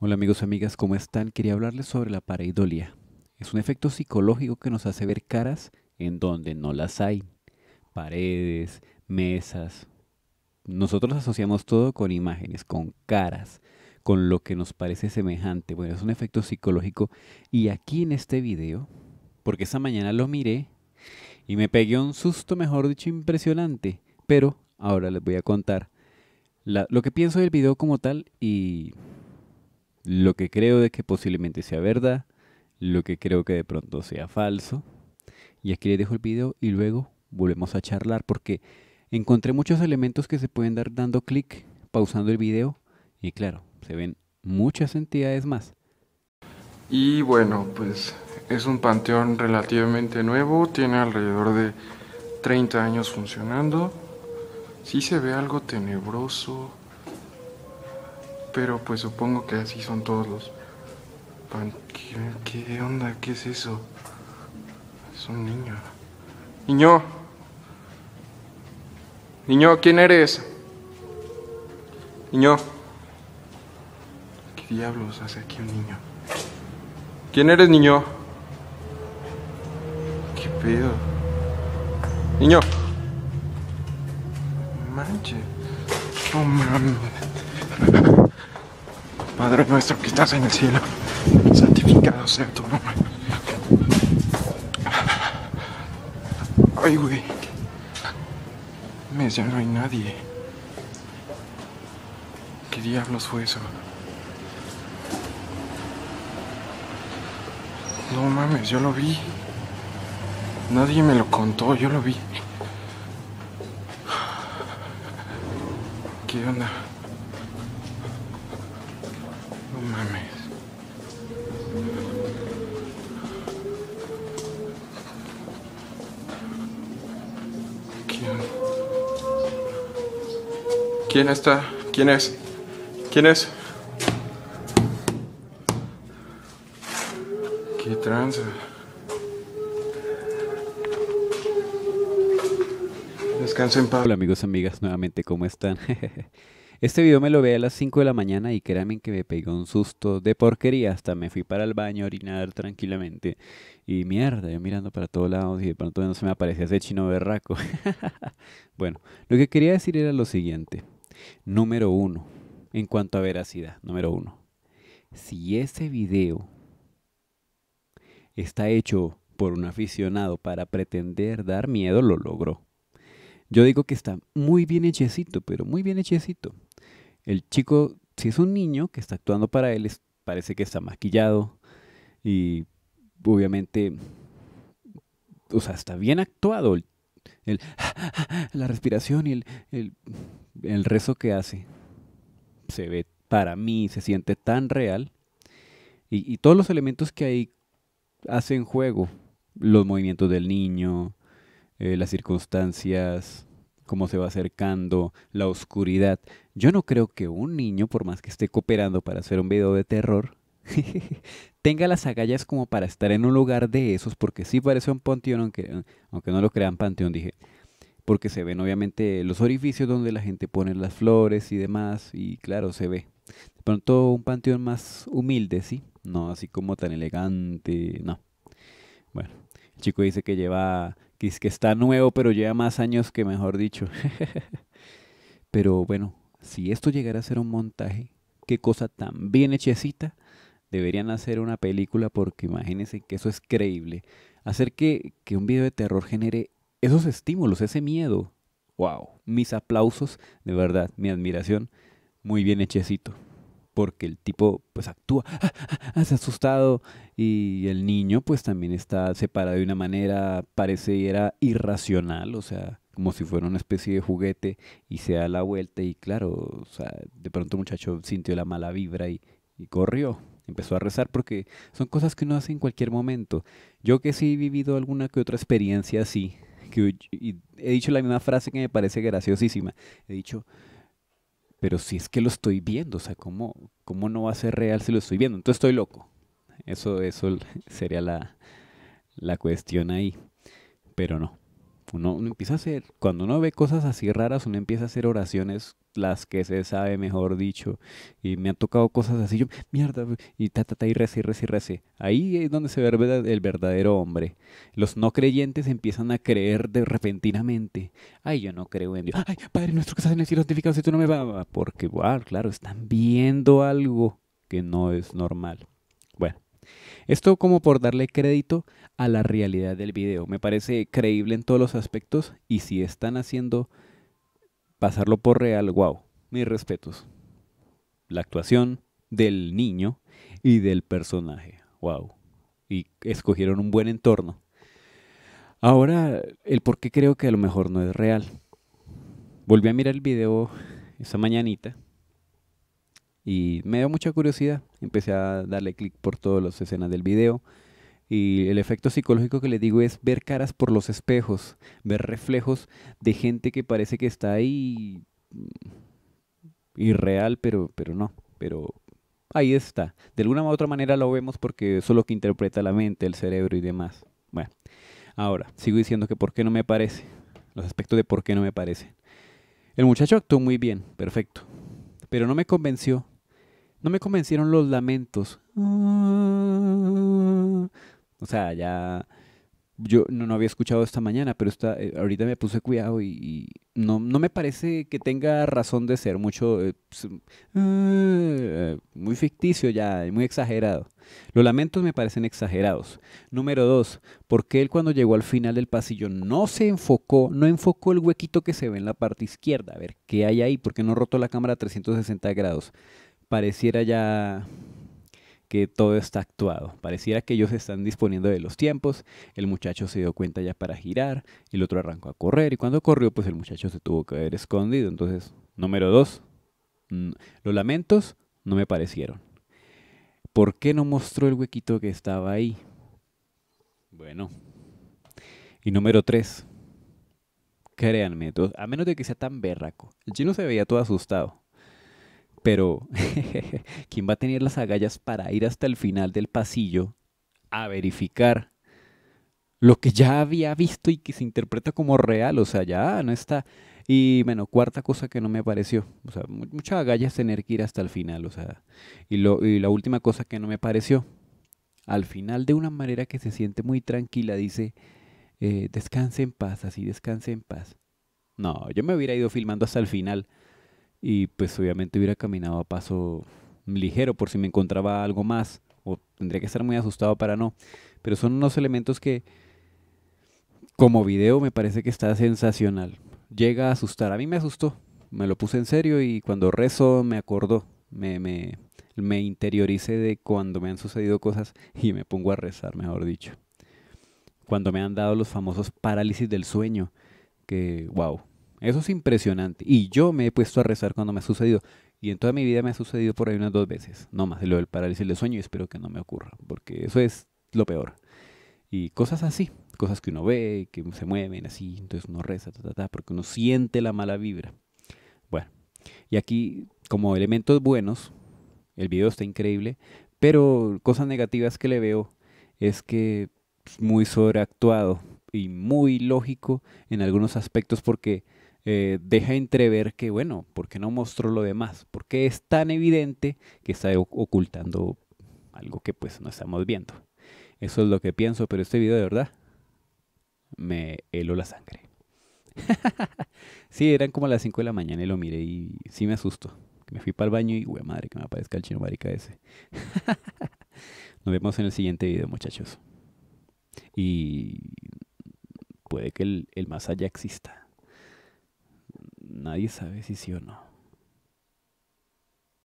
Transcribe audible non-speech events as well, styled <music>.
Hola amigos y amigas, ¿cómo están? Quería hablarles sobre la pareidolia. Es un efecto psicológico que nos hace ver caras en donde no las hay. Paredes, mesas. Nosotros asociamos todo con imágenes, con caras, con lo que nos parece semejante. Bueno, es un efecto psicológico. Y aquí en este video, porque esa mañana lo miré y me pegué un susto, mejor dicho, impresionante. Pero ahora les voy a contar lo que pienso del video como tal y lo que creo de que posiblemente sea verdad, lo que creo que de pronto sea falso. Y aquí les dejo el video y luego volvemos a charlar porque encontré muchos elementos que se pueden dar dando clic, pausando el video y claro, se ven muchas entidades más. Y bueno, pues es un panteón relativamente nuevo, tiene alrededor de 30 años funcionando. Sí se ve algo tenebroso, pero pues supongo que así son todos los... ¿Qué, onda? ¿Qué es eso? Es un niño. Niño. Niño, ¿quién eres? Niño. ¿Qué diablos hace aquí un niño? ¿Quién eres, niño? ¿Qué pedo? Niño. Manche. No Padre nuestro que estás en el cielo, santificado sea tu nombre. Ay, güey. Me ya no hay nadie. ¿Qué diablos fue eso? No mames, yo lo vi. Nadie me lo contó, yo lo vi. ¿Qué onda? ¿Quién está? ¿Quién es? ¿Quién es? ¿Qué tranza? Descansen en paz. Hola amigos, amigas, nuevamente, ¿cómo están? <laughs> Este video me lo ve a las 5 de la mañana y créanme que me pegó un susto de porquería. Hasta me fui para el baño a orinar tranquilamente. Y mierda, yo mirando para todos lados y de pronto no se me aparecía ese chino berraco. <laughs> bueno, lo que quería decir era lo siguiente. Número uno, en cuanto a veracidad, número uno. Si ese video está hecho por un aficionado para pretender dar miedo, lo logró. Yo digo que está muy bien hechecito, pero muy bien hechecito. El chico, si es un niño que está actuando para él, parece que está maquillado y obviamente, o sea, está bien actuado el, <laughs> la respiración y el, el rezo que hace se ve para mí, se siente tan real. Y, todos los elementos que ahí hacen juego, los movimientos del niño, eh, las circunstancias, cómo se va acercando, la oscuridad. Yo no creo que un niño, por más que esté cooperando para hacer un video de terror, <laughs> tenga las agallas como para estar en un lugar de esos, porque sí parece un panteón, aunque, aunque no lo crean panteón, dije porque se ven obviamente los orificios donde la gente pone las flores y demás, y claro, se ve. De pronto un panteón más humilde, ¿sí? No así como tan elegante, no. Bueno, el chico dice que lleva, que, que está nuevo, pero lleva más años que mejor dicho. <laughs> pero bueno, si esto llegara a ser un montaje, qué cosa tan bien hechecita, deberían hacer una película porque imagínense que eso es creíble. Hacer que, que un video de terror genere esos estímulos, ese miedo. ¡Wow! Mis aplausos, de verdad, mi admiración. Muy bien hechecito. Porque el tipo pues actúa, ah, ah, ah, se ha asustado y el niño pues también está separado de una manera, parece irracional, o sea, como si fuera una especie de juguete y se da la vuelta y claro, o sea, de pronto el muchacho sintió la mala vibra y, y corrió, empezó a rezar porque son cosas que uno hace en cualquier momento. Yo que sí he vivido alguna que otra experiencia así, y he dicho la misma frase que me parece graciosísima. He dicho, pero si es que lo estoy viendo, o sea, ¿cómo, cómo no va a ser real si lo estoy viendo? Entonces estoy loco. Eso, eso sería la cuestión ahí. Pero no. Uno, empieza a hacer, cuando uno ve cosas así raras, uno empieza a hacer oraciones, las que se sabe, mejor dicho. Y me han tocado cosas así, yo, mierda, y ta, ta, y reza, y reza, y Ahí es donde se ve el verdadero hombre. Los no creyentes empiezan a creer de repentinamente. Ay, yo no creo en Dios. Ay, Padre nuestro que estás en el cielo, santificado si tú no me vas. Porque, wow, claro, están viendo algo que no es normal. Bueno. Esto como por darle crédito a la realidad del video. Me parece creíble en todos los aspectos y si están haciendo pasarlo por real, wow, mis respetos. La actuación del niño y del personaje, wow. Y escogieron un buen entorno. Ahora, el por qué creo que a lo mejor no es real. Volví a mirar el video esa mañanita y me dio mucha curiosidad. Empecé a darle clic por todas las escenas del video. Y el efecto psicológico que le digo es ver caras por los espejos, ver reflejos de gente que parece que está ahí mm, irreal, pero, pero no, pero ahí está. De alguna u otra manera lo vemos porque eso es lo que interpreta la mente, el cerebro y demás. Bueno, ahora, sigo diciendo que por qué no me parece, los aspectos de por qué no me parece. El muchacho actuó muy bien, perfecto, pero no me convenció no me convencieron los lamentos. O sea, ya... Yo no, había escuchado esta mañana, pero esta, eh, ahorita me puse cuidado y, no, me parece que tenga razón de ser mucho... Eh, pues, eh, muy ficticio ya, muy exagerado. Los lamentos me parecen exagerados. Número dos, ¿por qué él cuando llegó al final del pasillo no se enfocó, no enfocó el huequito que se ve en la parte izquierda? A ver, ¿qué hay ahí? ¿Por qué no rotó la cámara a 360 grados? pareciera ya que todo está actuado. Pareciera que ellos están disponiendo de los tiempos. El muchacho se dio cuenta ya para girar, el otro arrancó a correr y cuando corrió pues el muchacho se tuvo que haber escondido. Entonces, número dos, los lamentos no me parecieron. ¿Por qué no mostró el huequito que estaba ahí? Bueno. Y número tres, créanme, a menos de que sea tan berraco. El chino se veía todo asustado. Pero, <laughs> ¿quién va a tener las agallas para ir hasta el final del pasillo a verificar lo que ya había visto y que se interpreta como real? O sea, ya no está. Y bueno, cuarta cosa que no me pareció. O sea, mucha agallas tener que ir hasta el final. O sea, y, la última cosa que no me pareció. Al final, de una manera que se siente muy tranquila, dice: eh, Descanse en paz, así descanse en paz. No, yo me hubiera ido filmando hasta el final y pues obviamente hubiera caminado a paso ligero por si me encontraba algo más o tendría que estar muy asustado para no. Pero son unos elementos que como video me parece que está sensacional. Llega a asustar. A mí me asustó. Me lo puse en serio y cuando rezo me acordó. Me, me, de cuando me han sucedido cosas y me pongo a rezar, mejor dicho. Cuando me han dado los famosos parálisis del sueño, que wow, eso es impresionante. Y yo me he puesto a rezar cuando me ha sucedido. Y en toda mi vida me ha sucedido por ahí unas dos veces. No más, lo del parálisis del sueño y espero que no me ocurra, porque eso es lo peor. Y cosas así, cosas que uno ve, que se mueven así, entonces uno reza, porque uno siente la mala vibra. Bueno, y aquí como elementos buenos, el video está increíble, pero cosas negativas que le veo es que muy sobreactuado y muy lógico en algunos aspectos porque eh, deja entrever que, bueno, ¿por qué no mostró lo demás? porque es tan evidente que está ocultando algo que pues no estamos viendo? Eso es lo que pienso, pero este video de verdad me heló la sangre. <laughs> sí, eran como las 5 de la mañana y lo miré y sí me asustó. Me fui para el baño y, güey, madre, que me aparezca el chino marica ese. <laughs> Nos vemos en el siguiente video, muchachos. Y puede que el, el más allá exista nadie sabe si sí o no.